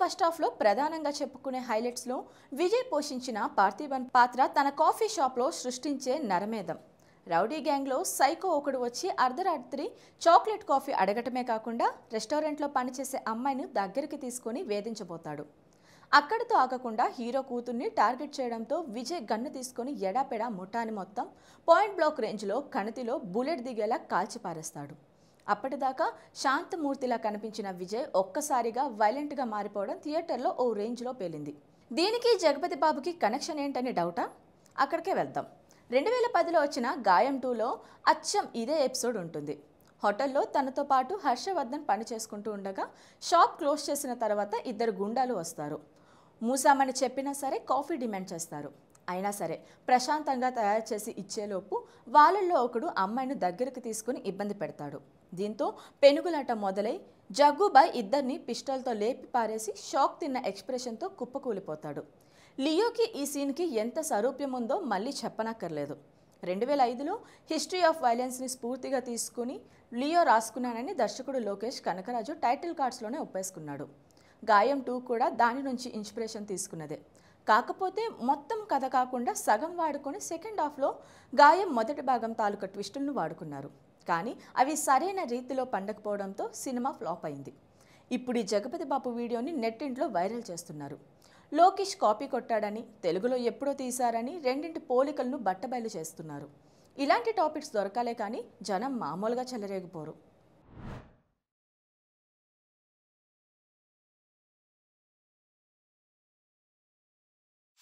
first హాఫ్లో ప్రధానంగా చెప్పుకునే హైలైట్స్లో విజయ్ పోషించిన పార్థిబన్ పాత్ర తన కాఫీ షాప్లో సృష్టించే నరమేధం రౌడీ గ్యాంగ్లో సైకో ఒకడు వచ్చి అర్ధరాత్రి చాక్లెట్ కాఫీ అడగటమే కాకుండా రెస్టారెంట్లో పనిచేసే అమ్మాయిని దగ్గరికి తీసుకొని వేధించబోతాడు అక్కడితో ఆగకుండా హీరో కూతుర్ని టార్గెట్ చేయడంతో విజయ్ గన్ను తీసుకొని ఎడాపెడా ముఠాని మొత్తం పాయింట్ బ్లాక్ రేంజ్లో కణతిలో బుల్లెట్ దిగేలా కాల్చిపారేస్తాడు అప్పటిదాకా శాంతమూర్తిలా కనిపించిన విజయ్ ఒక్కసారిగా వైలెంట్గా మారిపోవడం థియేటర్లో ఓ రేంజ్లో పేలింది దీనికి జగపతి బాబుకి కనెక్షన్ ఏంటని డౌటా అక్కడికే వెళ్దాం రెండు వేల పదిలో వచ్చిన గాయం టూలో అచ్చం ఇదే ఎపిసోడ్ ఉంటుంది హోటల్లో తనతో పాటు హర్షవర్ధన్ పని చేసుకుంటూ ఉండగా షాప్ క్లోజ్ చేసిన తర్వాత ఇద్దరు గుండాలు వస్తారు మూసామని చెప్పినా సరే కాఫీ డిమాండ్ చేస్తారు అయినా సరే ప్రశాంతంగా తయారు చేసి ఇచ్చేలోపు వాళ్ళల్లో ఒకడు అమ్మాయిని దగ్గరికి తీసుకుని ఇబ్బంది పెడతాడు దీంతో పెనుగులాట మొదలై జగ్గుబాయ్ ఇద్దరిని పిస్టల్తో లేపి పారేసి షాక్ తిన్న ఎక్స్ప్రెషన్తో కుప్పకూలిపోతాడు లియోకి ఈ సీన్కి ఎంత సారూప్యం ఉందో మళ్ళీ చెప్పనక్కర్లేదు రెండు వేల ఐదులో హిస్టరీ ఆఫ్ వైలెన్స్ని స్ఫూర్తిగా తీసుకుని లియో రాసుకున్నానని దర్శకుడు లోకేష్ కనకరాజు టైటిల్ కార్డ్స్లోనే ఒప్పేసుకున్నాడు గాయం టూ కూడా దాని నుంచి ఇన్స్పిరేషన్ తీసుకున్నదే కాకపోతే మొత్తం కథ కాకుండా సగం వాడుకొని సెకండ్ హాఫ్లో గాయం మొదటి భాగం తాలూకా ట్విస్టులను వాడుకున్నారు కానీ అవి సరైన రీతిలో పండకపోవడంతో సినిమా ఫ్లాప్ అయింది ఇప్పుడు ఈ జగపతి బాబు వీడియోని నెట్టింట్లో వైరల్ చేస్తున్నారు లోకేష్ కాపీ కొట్టాడని తెలుగులో ఎప్పుడో తీశారని రెండింటి పోలికలను బట్టబయలు చేస్తున్నారు ఇలాంటి టాపిక్స్ దొరకాలే కానీ జనం మామూలుగా చెలరేగిపోరు